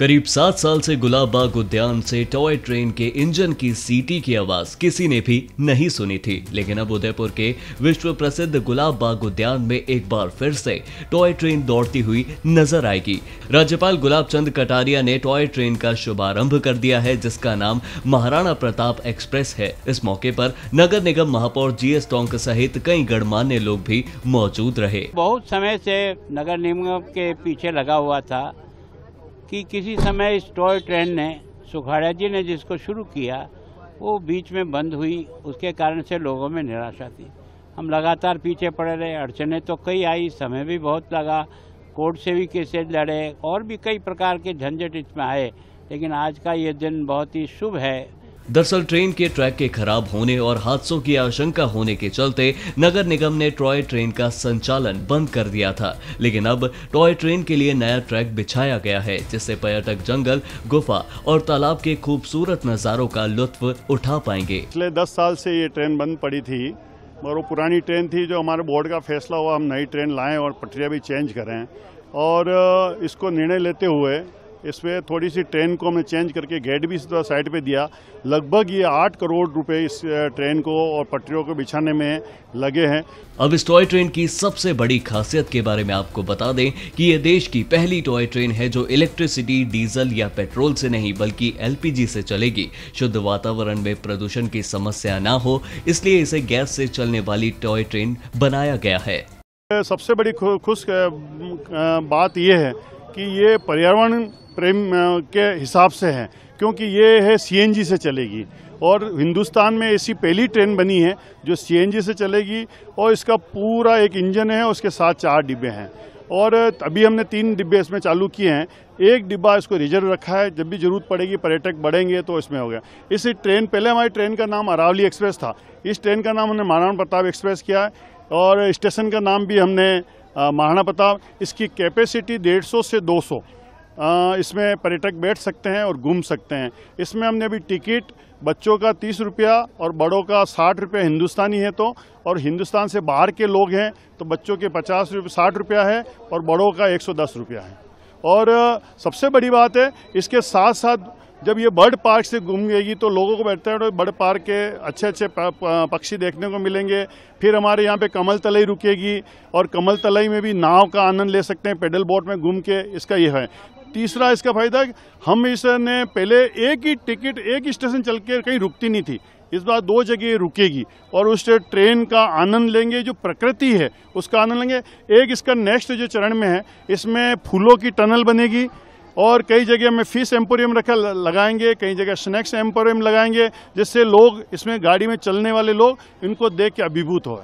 करीब सात साल से गुलाबबाग उद्यान से टॉय ट्रेन के इंजन की सीटी की आवाज किसी ने भी नहीं सुनी थी लेकिन अब उदयपुर के विश्व प्रसिद्ध गुलाबबाग उद्यान में एक बार फिर से टॉय ट्रेन दौड़ती हुई नजर आएगी राज्यपाल गुलाब चंद कटारिया ने टॉय ट्रेन का शुभारंभ कर दिया है जिसका नाम महाराणा प्रताप एक्सप्रेस है इस मौके पर नगर निगम महापौर जी एस टोंक सहित कई गणमान्य लोग भी मौजूद रहे बहुत समय से नगर निगम के पीछे लगा हुआ था कि किसी समय इस टॉय ट्रेन ने सुखाड़ा जी ने जिसको शुरू किया वो बीच में बंद हुई उसके कारण से लोगों में निराशा थी हम लगातार पीछे पड़े रहे अड़चने तो कई आई समय भी बहुत लगा कोर्ट से भी केसेज लड़े और भी कई प्रकार के झंझट इसमें आए लेकिन आज का ये दिन बहुत ही शुभ है दरअसल ट्रेन के ट्रैक के खराब होने और हादसों की आशंका होने के चलते नगर निगम ने टॉय ट्रेन का संचालन बंद कर दिया था लेकिन अब टॉय ट्रेन के लिए नया ट्रैक बिछाया गया है जिससे पर्यटक जंगल गुफा और तालाब के खूबसूरत नज़ारों का लुत्फ उठा पाएंगे पिछले दस साल से ये ट्रेन बंद पड़ी थी और वो पुरानी ट्रेन थी जो हमारे बोर्ड का फैसला हुआ हम नई ट्रेन लाएं और पटरियाँ भी चेंज करें और इसको निर्णय लेते हुए इसमें थोड़ी सी ट्रेन को हमने चेंज करके गेट भी साइड पे दिया लगभग ये आठ करोड़ रुपए इस ट्रेन को और पटरियों को बिछाने में लगे हैं अब इस टॉय ट्रेन की सबसे बड़ी खासियत के बारे में आपको बता दें कि ये देश की पहली टॉय ट्रेन है जो इलेक्ट्रिसिटी डीजल या पेट्रोल से नहीं बल्कि एल से चलेगी शुद्ध वातावरण में प्रदूषण की समस्या ना हो इसलिए इसे गैस से चलने वाली टॉय ट्रेन बनाया गया है सबसे बड़ी खुश बात यह है कि ये पर्यावरण प्रेम के हिसाब से है क्योंकि ये है सीएनजी से चलेगी और हिंदुस्तान में ऐसी पहली ट्रेन बनी है जो सीएनजी से चलेगी और इसका पूरा एक इंजन है उसके साथ चार डिब्बे हैं और अभी हमने तीन डिब्बे इसमें चालू किए हैं एक डिब्बा इसको रिजर्व रखा है जब भी ज़रूरत पड़ेगी पर्यटक बढ़ेंगे तो इसमें हो गया इस ट्रेन पहले हमारी ट्रेन का नाम अरावली एक्सप्रेस था इस ट्रेन का नाम हमने महाराणा प्रताप एक्सप्रेस किया है और स्टेशन का नाम भी हमने महाराणा प्रताप इसकी कैपेसिटी 150 से 200 इसमें पर्यटक बैठ सकते हैं और घूम सकते हैं इसमें हमने अभी टिकट बच्चों का तीस रुपया और बड़ों का साठ रुपया हिंदुस्तानी है तो और हिंदुस्तान से बाहर के लोग हैं तो बच्चों के पचास रुपये साठ रुपया है और बड़ों का एक सौ दस रुपया है और सबसे बड़ी बात है इसके साथ साथ जब ये बर्ड पार्क से घूम गएगी तो लोगों को बैठते हैं तो बर्ड पार्क के अच्छे अच्छे पक्षी देखने को मिलेंगे फिर हमारे यहाँ पे कमल तलई रुकेगी और कमल तलई में भी नाव का आनंद ले सकते हैं पेडल बोट में घूम के इसका ये है तीसरा इसका फायदा हम इसने पहले एक ही टिकट एक ही स्टेशन चल के कहीं रुकती नहीं थी इस बार दो जगह रुकेगी और उस ट्रेन का आनंद लेंगे जो प्रकृति है उसका आनंद लेंगे एक इसका नेक्स्ट जो चरण में है इसमें फूलों की टनल बनेगी और कई जगह में फिश एम्पोरियम रखा लगाएंगे कई जगह स्नैक्स एम्पोरियम लगाएंगे जिससे लोग इसमें गाड़ी में चलने वाले लोग इनको देख के अभिभूत हो